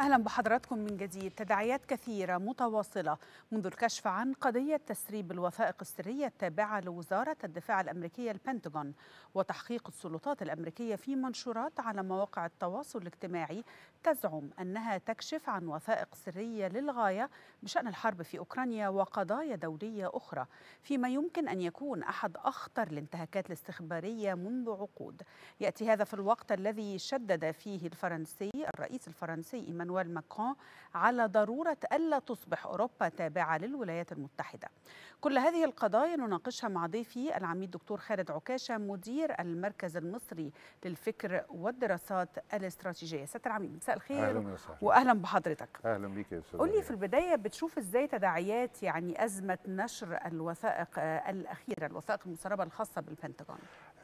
أهلا بحضراتكم من جديد تداعيات كثيرة متواصلة منذ الكشف عن قضية تسريب الوثائق السرية التابعة لوزارة الدفاع الأمريكية البنتاغون وتحقيق السلطات الأمريكية في منشورات على مواقع التواصل الاجتماعي تزعم أنها تكشف عن وثائق سرية للغاية بشأن الحرب في أوكرانيا وقضايا دولية أخرى فيما يمكن أن يكون أحد أخطر الانتهاكات الاستخبارية منذ عقود يأتي هذا في الوقت الذي شدد فيه الفرنسي الرئيس الفرنسي إيمان ايمانويل ماكرون على ضرورة ألا تصبح أوروبا تابعة للولايات المتحدة كل هذه القضايا نناقشها مع ضيفي العميد دكتور خالد عكاشة مدير المركز المصري للفكر والدراسات الاستراتيجية سيادة العميد مساء الخير أهلا وأهلا بحضرتك أهلا بك يا قول لي في البداية بتشوف إزاي تداعيات يعني أزمة نشر الوثائق آه، الأخيرة الوثائق المسربة الخاصة بالبنتاغون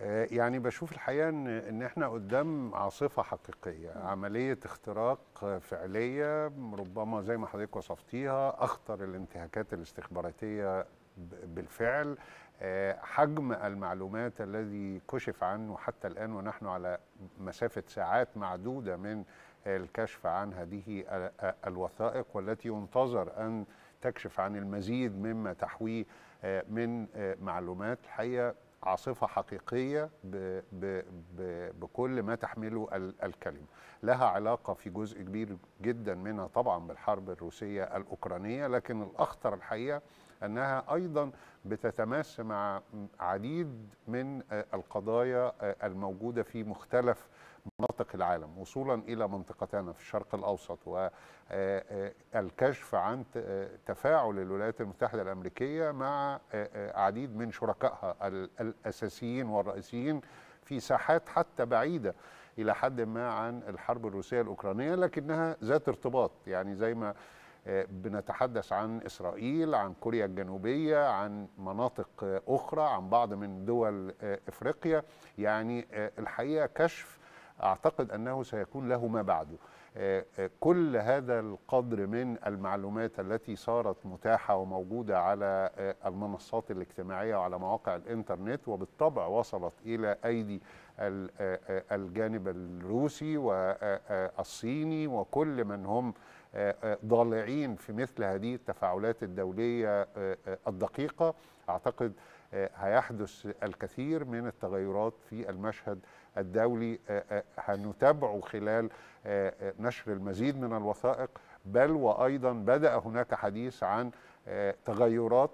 آه، يعني بشوف الحقيقه ان ان احنا قدام عاصفه حقيقيه، عمليه اختراق فعليه ربما زي ما حضرتك وصفتيها اخطر الانتهاكات الاستخباراتيه بالفعل آه، حجم المعلومات الذي كشف عنه حتى الان ونحن على مسافه ساعات معدوده من الكشف عن هذه آه، الوثائق والتي ينتظر ان تكشف عن المزيد مما تحويه من معلومات الحقيقه عاصفة حقيقية بـ بـ بـ بكل ما تحمله الكلمة لها علاقة في جزء كبير جدا منها طبعا بالحرب الروسية الأوكرانية لكن الأخطر الحقيقة انها ايضا بتتماس مع عديد من آه، القضايا آه، الموجوده في مختلف مناطق العالم وصولا الى منطقتنا في الشرق الاوسط والكشف آه، عن تفاعل الولايات المتحده الامريكيه مع عديد من شركائها الاساسيين والرئيسيين في ساحات حتى بعيده الى حد ما عن الحرب الروسيه الاوكرانيه لكنها ذات ارتباط يعني زي ما بنتحدث عن إسرائيل عن كوريا الجنوبية عن مناطق أخرى عن بعض من دول إفريقيا يعني آه، الحقيقة كشف أعتقد أنه سيكون له ما بعده آه، آه، كل هذا القدر من المعلومات التي صارت متاحة وموجودة على المنصات الاجتماعية وعلى مواقع الإنترنت وبالطبع وصلت إلى أيدي الجانب الروسي والصيني وكل من هم ضالعين في مثل هذه التفاعلات الدولية آه، آه، الدقيقة أعتقد آه، هيحدث الكثير من التغيرات في المشهد الدولي هنتابعه خلال نشر المزيد من الوثائق بل وأيضا بدأ هناك حديث عن تغيرات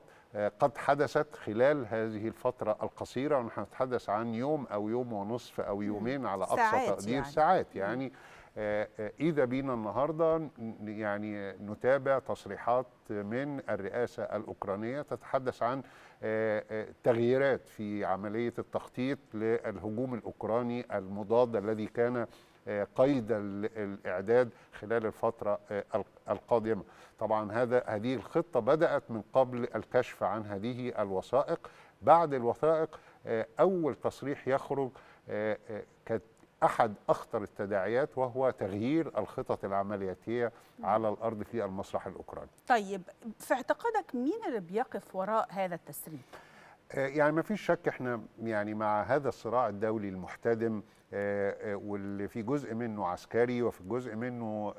قد حدثت خلال هذه الفترة القصيرة ونحن نتحدث عن يوم أو يوم ونصف أو يومين على أقصى تقدير يعني. ساعات يعني إذا آه، آه، إيه بينا النهاردة يعني نتابع تصريحات من الرئاسة الأوكرانية تتحدث عن آه، تغييرات في عملية التخطيط للهجوم الأوكراني المضاد الذي كان قيد الإعداد خلال الفترة القادمة طبعا هذا هذه الخطة بدأت من قبل الكشف عن هذه الوثائق بعد الوثائق أول تصريح يخرج كانت احد اخطر التداعيات وهو تغيير الخطط العملياتيه على الارض في المسرح الاوكراني. طيب في اعتقادك مين اللي بيقف وراء هذا التسريب؟ آه، يعني ما فيش شك احنا يعني مع هذا الصراع الدولي المحتدم آه، آه، واللي في جزء منه عسكري وفي جزء منه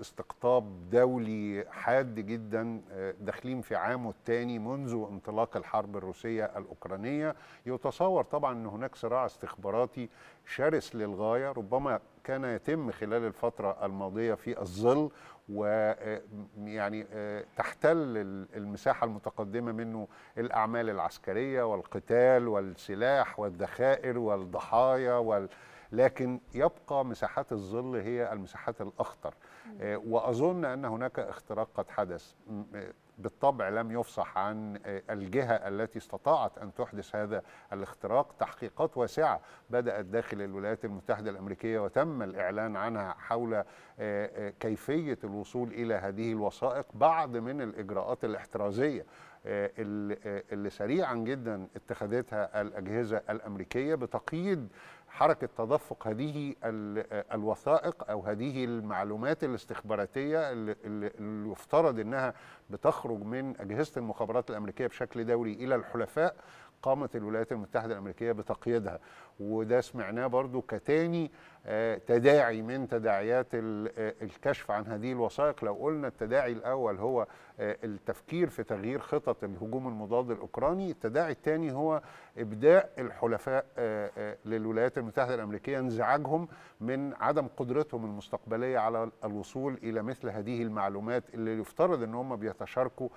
استقطاب دولي حاد جدا داخلين في عامه الثاني منذ انطلاق الحرب الروسية الأوكرانية يتصور طبعا أن هناك صراع استخباراتي شرس للغاية ربما كان يتم خلال الفترة الماضية في الظل ويعني آه، آه، تحتل المساحة المتقدمة منه الأعمال العسكرية والقتال والسلاح والذخائر والضحايا وال... لكن يبقى مساحات الظل هي المساحات الأخطر آه، وأظن أن هناك اختراق قد حدث بالطبع لم يفصح عن آه، الجهة التي استطاعت أن تحدث هذا الاختراق تحقيقات واسعة بدأت داخل الولايات المتحدة الأمريكية وتم الإعلان عنها حول آه، آه، كيفية الوصول إلى هذه الوثائق بعض من الإجراءات الاحترازية اللي سريعا جدا اتخذتها الأجهزة الأمريكية بتقييد حركة تدفق هذه الوثائق أو هذه المعلومات الاستخباراتية اللي يفترض أنها بتخرج من أجهزة المخابرات الأمريكية بشكل دوري إلى الحلفاء قامت الولايات المتحدة الأمريكية بتقييدها وده سمعناه برضو كتاني آه، تداعي من تداعيات آه، الكشف عن هذه الوثائق لو قلنا التداعي الأول هو آه، التفكير في تغيير خطط الهجوم المضاد الأوكراني التداعي الثاني هو إبداء الحلفاء للولايات المتحدة الأمريكية انزعاجهم من عدم قدرتهم المستقبلية على الوصول إلى مثل هذه المعلومات اللي يفترض أن هم بيتشاركوا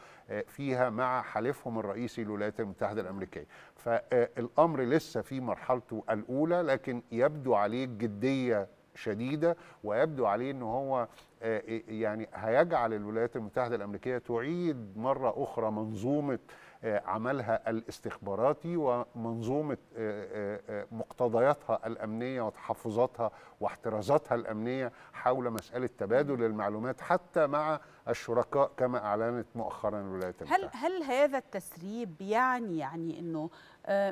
فيها مع حليفهم الرئيسي الولايات المتحدة الأمريكية فالامر لسه في مرحلته الاولى لكن يبدو عليه جديه شديده ويبدو عليه ان هو آه، يعني هيجعل الولايات المتحده الامريكيه تعيد مره اخرى منظومه آه، عملها الاستخباراتي ومنظومة آه، آه، مقتضياتها الأمنية وتحفظاتها واحترازاتها الأمنية حول مسألة تبادل المعلومات حتى مع الشركاء كما أعلنت مؤخرا الولايات المتحدة هل, هل هذا التسريب يعني يعني أنه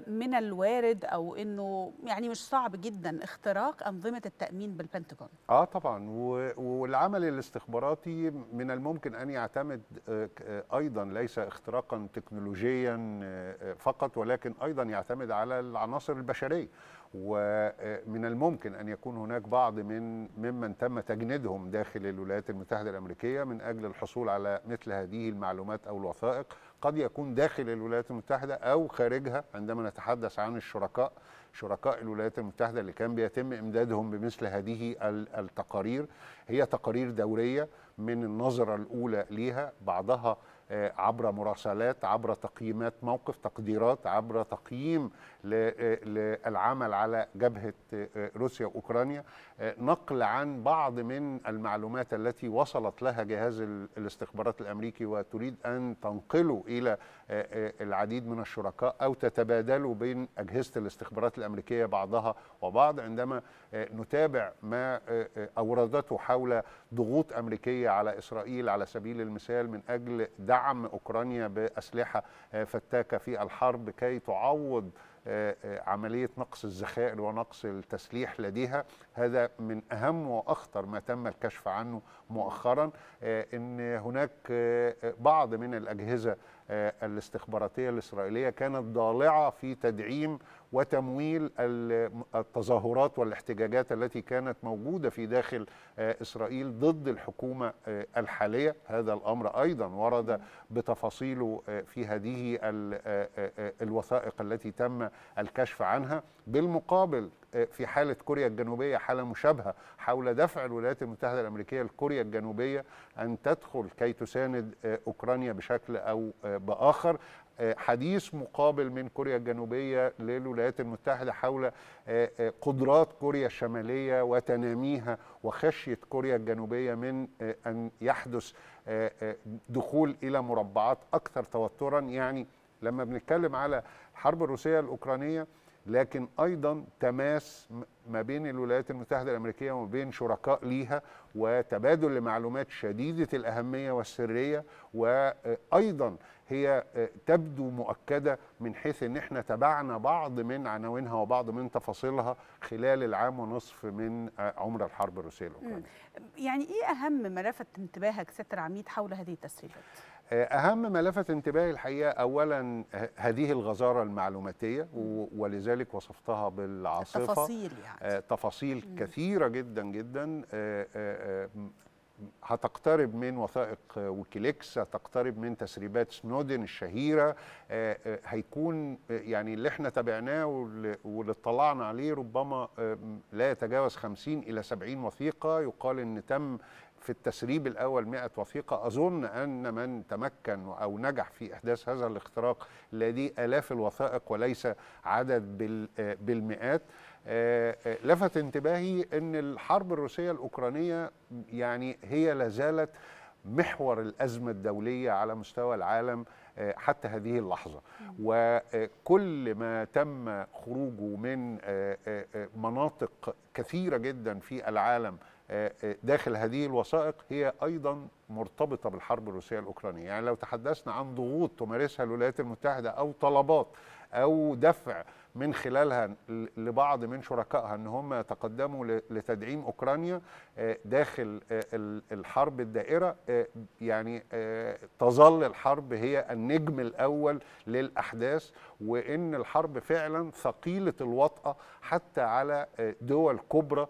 من الوارد او انه يعني مش صعب جدا اختراق انظمه التامين بالبنتاجون اه طبعا والعمل الاستخباراتي من الممكن ان يعتمد آه، آه، ايضا ليس اختراقا تكنولوجيا آه، فقط ولكن ايضا يعتمد على العناصر البشريه ومن الممكن أن يكون هناك بعض من ممن تم تجنيدهم داخل الولايات المتحدة الأمريكية من أجل الحصول على مثل هذه المعلومات أو الوثائق قد يكون داخل الولايات المتحدة أو خارجها عندما نتحدث عن الشركاء شركاء الولايات المتحدة اللي كان بيتم إمدادهم بمثل هذه التقارير هي تقارير دورية من النظرة الأولى ليها بعضها آه، عبر مراسلات عبر تقييمات موقف تقديرات عبر تقييم آه، للعمل على جبهة آه، روسيا وأوكرانيا نقل عن بعض من المعلومات التي وصلت لها جهاز الاستخبارات الأمريكي وتريد أن تنقله إلى آه، آه، العديد من الشركاء أو تتبادلوا بين أجهزة الاستخبارات الأمريكية بعضها وبعض عندما آه، نتابع ما أوردته حول ضغوط أمريكية على إسرائيل على سبيل المثال من أجل دعم أوكرانيا بأسلحة فتاكة في الحرب كي تعوض عملية نقص الذخائر ونقص التسليح لديها هذا من أهم وأخطر ما تم الكشف عنه مؤخرا أن هناك بعض من الأجهزة آه، الاستخباراتيه الاسرائيليه كانت ضالعه في تدعيم وتمويل التظاهرات والاحتجاجات التي كانت موجوده في داخل آه، اسرائيل ضد الحكومه آه، الحاليه هذا الامر ايضا ورد بتفاصيله في هذه الوثائق التي تم الكشف عنها بالمقابل في حالة كوريا الجنوبية حالة مشابهة حول دفع الولايات المتحدة الأمريكية لكوريا الجنوبية أن تدخل كي تساند آه، أوكرانيا بشكل أو آه، بآخر آه، حديث مقابل من كوريا الجنوبية للولايات المتحدة حول قدرات كوريا الشمالية وتناميها وخشية كوريا الجنوبية من أن يحدث دخول إلى مربعات أكثر توترا يعني لما بنتكلم على الحرب الروسية الأوكرانية لكن ايضا تماس ما بين الولايات المتحده الامريكيه وما بين شركاء ليها وتبادل لمعلومات شديده الاهميه والسريه وايضا هي تبدو مؤكده من حيث ان احنا تبعنا بعض من عناوينها وبعض من تفاصيلها خلال العام ونصف من عمر الحرب الروسيه الاوكرانيه. يعني ايه اهم ما لفت انتباهك سياده العميد حول هذه التسريبات؟ آه، أهم ما لفت انتباهي الحقيقة أولا هذه الغزارة المعلوماتية ولذلك وصفتها بالعاصفة تفاصيل يعني آه، تفاصيل كثيرة جدا جدا آه، هتقترب من وثائق ويكيليكس هتقترب من تسريبات سنودن الشهيرة هيكون يعني اللي احنا تابعناه واللي اطلعنا عليه ربما لا يتجاوز 50 إلى 70 وثيقة يقال أن تم في التسريب الأول 100 وثيقة أظن أن من تمكن أو نجح في إحداث هذا الاختراق الذي آلاف الوثائق وليس عدد بالمئات آه، آه، لفت انتباهي أن الحرب الروسية الأوكرانية يعني هي لازالت محور الأزمة الدولية على مستوى العالم آه، حتى هذه اللحظة وكل ما تم خروجه من مناطق كثيرة جدا في العالم آه، آه، داخل هذه الوثائق هي ايضا مرتبطه بالحرب الروسيه الاوكرانيه، يعني لو تحدثنا عن ضغوط تمارسها الولايات المتحده او طلبات او دفع من خلالها لبعض من شركائها ان هم يتقدموا لتدعيم اوكرانيا آه، داخل آه، الحرب الدائرة آه، يعني تظل الحرب هي النجم الأول للأحداث وإن الحرب فعلا ثقيلة الوطأة حتى على دول كبرى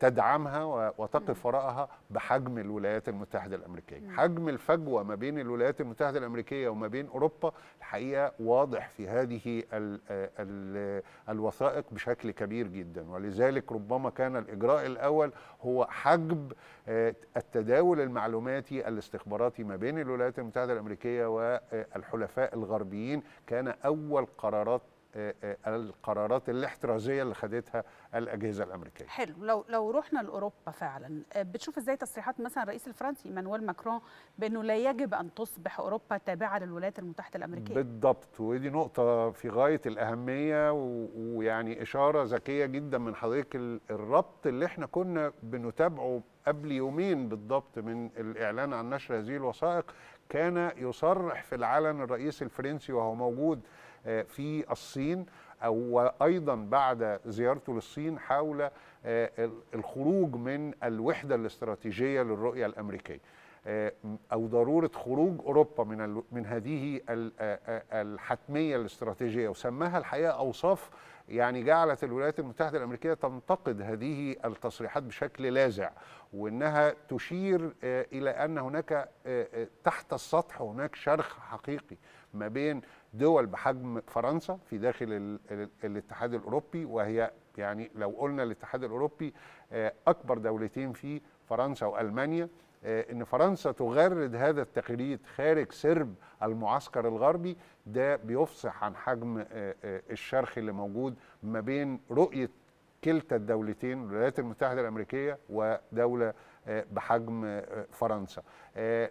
تدعمها وتقف وراءها بحجم الولايات المتحدة الأمريكية حجم الفجوة ما بين الولايات المتحدة الأمريكية وما بين أوروبا الحقيقة واضح في هذه ال ال الوثائق بشكل كبير جدا ولذلك ربما كان الإجراء الأول هو حجب آه، التداول المعلوماتي الاستخباراتي ما بين الولايات المتحده الامريكيه والحلفاء الغربيين كان اول قرارات آه، آه، القرارات الاحترازيه اللي خدتها الاجهزه الامريكيه. حلو لو لو رحنا لاوروبا فعلا آه، بتشوف ازاي تصريحات مثلا الرئيس الفرنسي ايمانويل ماكرون بانه لا يجب ان تصبح اوروبا تابعه للولايات المتحده الامريكيه. بالضبط ودي نقطه في غايه الاهميه ويعني اشاره ذكيه جدا من حضرتك الربط اللي احنا كنا بنتابعه قبل يومين بالضبط من الاعلان عن نشر هذه الوثائق كان يصرح في العلن الرئيس الفرنسي وهو موجود آه، في الصين وايضا بعد زيارته للصين حول آه، الخروج من الوحده الاستراتيجيه للرؤيه الامريكيه آه، او ضروره خروج اوروبا من من هذه الحتميه الاستراتيجيه وسماها الحقيقه اوصاف يعني جعلت الولايات المتحده الامريكيه تنتقد هذه التصريحات بشكل لاذع وانها تشير الى ان هناك تحت السطح هناك شرخ حقيقي ما بين دول بحجم فرنسا في داخل الاتحاد الاوروبي وهي يعني لو قلنا الاتحاد الاوروبي آه، اكبر دولتين فيه فرنسا والمانيا آه، ان فرنسا تغرد هذا التغريد خارج سرب المعسكر الغربي ده بيفصح عن حجم آه، الشرخ اللي موجود ما بين رؤيه كلتا الدولتين الولايات المتحده الامريكيه ودوله بحجم فرنسا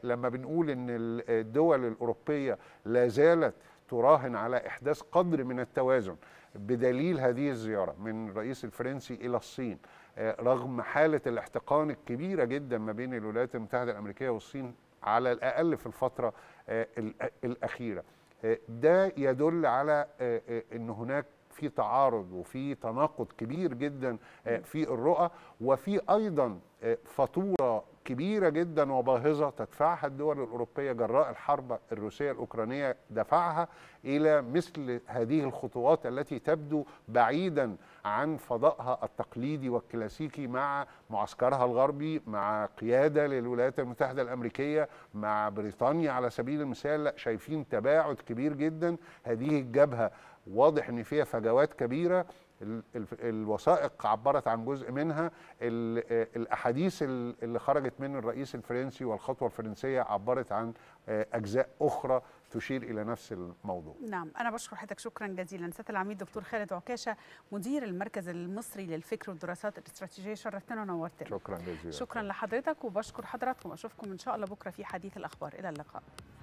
لما بنقول ان الدول الاوروبيه لا زالت تراهن على إحداث قدر من التوازن بدليل هذه الزيارة من الرئيس الفرنسي إلى الصين آه، رغم حالة الاحتقان الكبيرة جدا ما بين الولايات المتحدة الأمريكية والصين على الأقل في الفترة آه، الأخيرة آه، ده يدل على أن هناك في تعارض وفي تناقض كبير جدا في الرؤى وفي ايضا فاتوره كبيرة جدا وباهظة تدفعها الدول الأوروبية جراء الحرب الروسية الأوكرانية دفعها إلى مثل هذه الخطوات التي تبدو بعيدا عن فضائها التقليدي والكلاسيكي مع معسكرها الغربي مع قيادة للولايات المتحدة الأمريكية مع بريطانيا على سبيل المثال لا شايفين تباعد كبير جدا هذه الجبهة واضح ان فيها فجوات كبيره الوثائق عبرت عن جزء منها الاحاديث اللي خرجت من الرئيس الفرنسي والخطوه الفرنسيه عبرت عن آه، اجزاء اخرى تشير الى نفس الموضوع. نعم انا بشكر حضرتك شكرا جزيلا سياده العميد دكتور خالد عكاشه مدير المركز المصري للفكر والدراسات الاستراتيجيه شرفتنا ونورتنا. شكرا جزيلا. شكرا لحضرتك وبشكر حضراتكم اشوفكم ان شاء الله بكره في حديث الاخبار الى اللقاء.